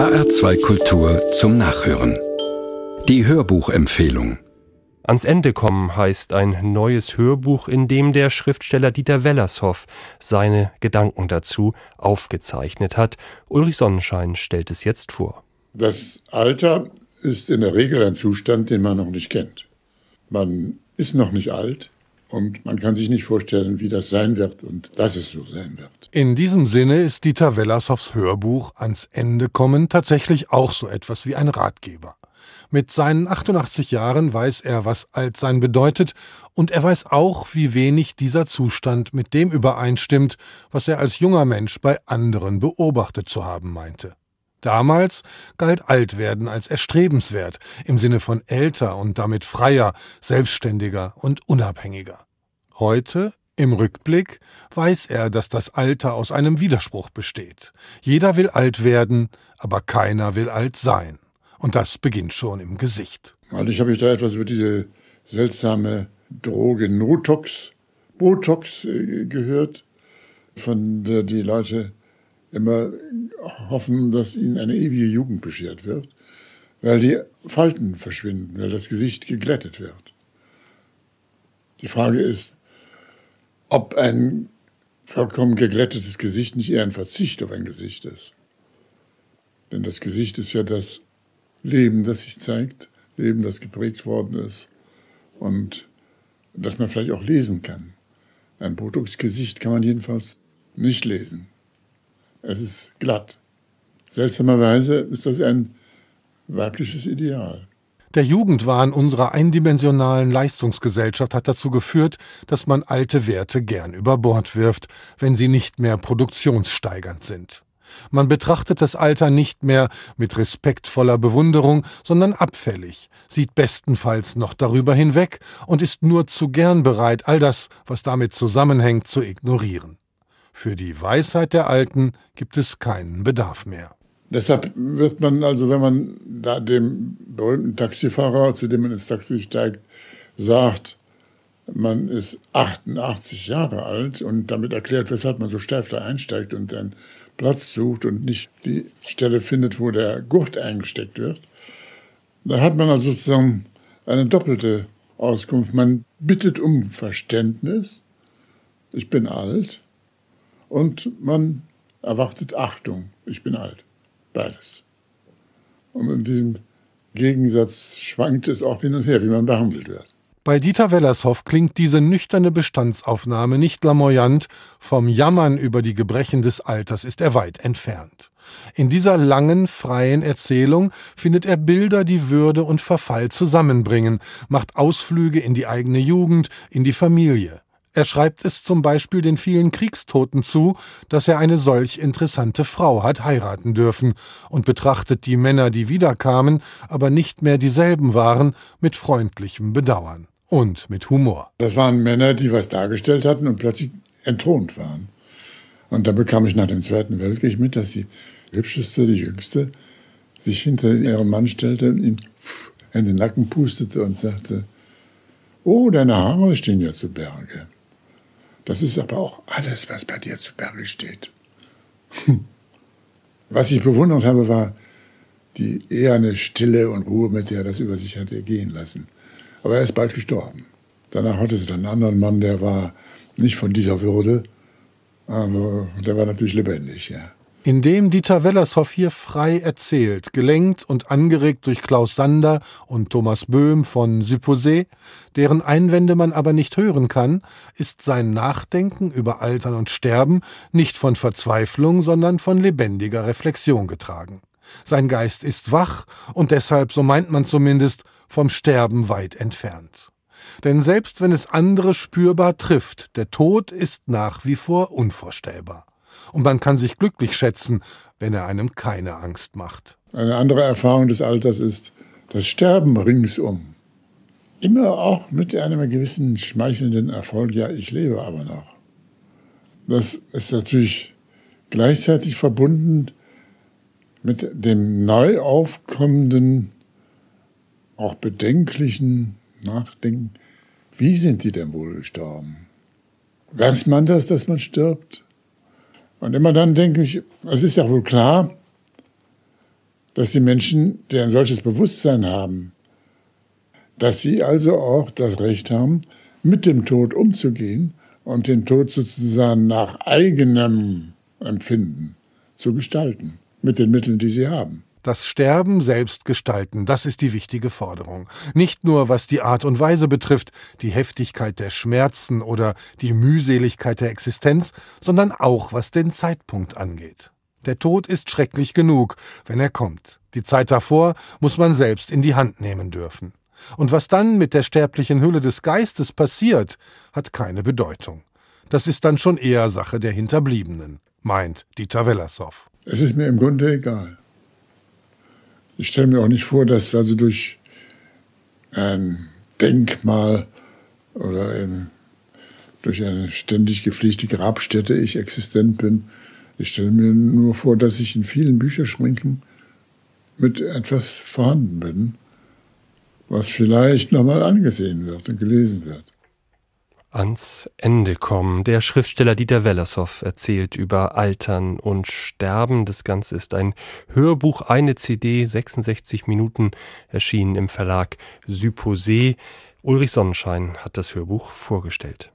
HR2 Kultur zum Nachhören. Die Hörbuchempfehlung. Ans Ende kommen heißt ein neues Hörbuch, in dem der Schriftsteller Dieter Wellershoff seine Gedanken dazu aufgezeichnet hat. Ulrich Sonnenschein stellt es jetzt vor. Das Alter ist in der Regel ein Zustand, den man noch nicht kennt. Man ist noch nicht alt, und man kann sich nicht vorstellen, wie das sein wird und dass es so sein wird. In diesem Sinne ist Dieter Wellershoffs Hörbuch Ans Ende kommen tatsächlich auch so etwas wie ein Ratgeber. Mit seinen 88 Jahren weiß er, was Altsein bedeutet, und er weiß auch, wie wenig dieser Zustand mit dem übereinstimmt, was er als junger Mensch bei anderen beobachtet zu haben meinte. Damals galt Altwerden als erstrebenswert im Sinne von älter und damit freier, selbstständiger und unabhängiger. Heute, im Rückblick, weiß er, dass das Alter aus einem Widerspruch besteht. Jeder will alt werden, aber keiner will alt sein. Und das beginnt schon im Gesicht. Also ich habe mich da etwas über diese seltsame Droge Notox, Botox äh, gehört, von der die Leute immer hoffen, dass ihnen eine ewige Jugend beschert wird, weil die Falten verschwinden, weil das Gesicht geglättet wird. Die Frage ist, ob ein vollkommen geglättetes Gesicht nicht eher ein Verzicht auf ein Gesicht ist. Denn das Gesicht ist ja das Leben, das sich zeigt, Leben, das geprägt worden ist und das man vielleicht auch lesen kann. Ein Botox-Gesicht kann man jedenfalls nicht lesen. Es ist glatt. Seltsamerweise ist das ein wackeliges Ideal. Der Jugendwahn unserer eindimensionalen Leistungsgesellschaft hat dazu geführt, dass man alte Werte gern über Bord wirft, wenn sie nicht mehr produktionssteigernd sind. Man betrachtet das Alter nicht mehr mit respektvoller Bewunderung, sondern abfällig, sieht bestenfalls noch darüber hinweg und ist nur zu gern bereit, all das, was damit zusammenhängt, zu ignorieren. Für die Weisheit der Alten gibt es keinen Bedarf mehr. Deshalb wird man also, wenn man da dem berühmten Taxifahrer, zu dem man ins Taxi steigt, sagt, man ist 88 Jahre alt und damit erklärt, weshalb man so steif da einsteigt und einen Platz sucht und nicht die Stelle findet, wo der Gurt eingesteckt wird. Da hat man also sozusagen eine doppelte Auskunft. Man bittet um Verständnis. Ich bin alt und man erwartet Achtung. Ich bin alt. Beides. Und in diesem Gegensatz schwankt es auch hin und her, wie man behandelt wird. Bei Dieter Wellershoff klingt diese nüchterne Bestandsaufnahme nicht lamoyant, vom Jammern über die Gebrechen des Alters ist er weit entfernt. In dieser langen, freien Erzählung findet er Bilder, die Würde und Verfall zusammenbringen, macht Ausflüge in die eigene Jugend, in die Familie. Er schreibt es zum Beispiel den vielen Kriegstoten zu, dass er eine solch interessante Frau hat heiraten dürfen und betrachtet die Männer, die wiederkamen, aber nicht mehr dieselben waren, mit freundlichem Bedauern und mit Humor. Das waren Männer, die was dargestellt hatten und plötzlich entthront waren. Und da bekam ich nach dem Zweiten Weltkrieg mit, dass die hübscheste, die jüngste, sich hinter ihrem Mann stellte und ihn in den Nacken pustete und sagte, oh, deine Haare stehen ja zu Berge. Das ist aber auch alles, was bei dir zu Berge steht. Hm. Was ich bewundert habe, war die eherne Stille und Ruhe, mit der er das über sich hat ergehen lassen. Aber er ist bald gestorben. Danach hatte sie einen anderen Mann, der war nicht von dieser Würde, aber der war natürlich lebendig, ja. Indem Dieter Wellershoff hier frei erzählt, gelenkt und angeregt durch Klaus Sander und Thomas Böhm von Supposé, deren Einwände man aber nicht hören kann, ist sein Nachdenken über Altern und Sterben nicht von Verzweiflung, sondern von lebendiger Reflexion getragen. Sein Geist ist wach und deshalb, so meint man zumindest, vom Sterben weit entfernt. Denn selbst wenn es andere spürbar trifft, der Tod ist nach wie vor unvorstellbar. Und man kann sich glücklich schätzen, wenn er einem keine Angst macht. Eine andere Erfahrung des Alters ist das Sterben ringsum. Immer auch mit einem gewissen schmeichelnden Erfolg, ja, ich lebe aber noch. Das ist natürlich gleichzeitig verbunden mit dem neu aufkommenden, auch bedenklichen Nachdenken, wie sind die denn wohl gestorben? Weiß man das, dass man stirbt? Und immer dann denke ich, es ist ja wohl klar, dass die Menschen, die ein solches Bewusstsein haben, dass sie also auch das Recht haben, mit dem Tod umzugehen und den Tod sozusagen nach eigenem Empfinden zu gestalten, mit den Mitteln, die sie haben. Das Sterben selbst gestalten, das ist die wichtige Forderung. Nicht nur was die Art und Weise betrifft, die Heftigkeit der Schmerzen oder die Mühseligkeit der Existenz, sondern auch was den Zeitpunkt angeht. Der Tod ist schrecklich genug, wenn er kommt. Die Zeit davor muss man selbst in die Hand nehmen dürfen. Und was dann mit der sterblichen Hülle des Geistes passiert, hat keine Bedeutung. Das ist dann schon eher Sache der Hinterbliebenen, meint Dieter Wellershoff. Es ist mir im Grunde egal ich stelle mir auch nicht vor, dass also durch ein Denkmal oder ein, durch eine ständig gepflegte Grabstätte ich existent bin. Ich stelle mir nur vor, dass ich in vielen Bücherschränken mit etwas vorhanden bin, was vielleicht nochmal angesehen wird und gelesen wird ans Ende kommen. Der Schriftsteller Dieter Wellershoff erzählt über Altern und Sterben. Das Ganze ist ein Hörbuch, eine CD, 66 Minuten, erschienen im Verlag Syposé. Ulrich Sonnenschein hat das Hörbuch vorgestellt.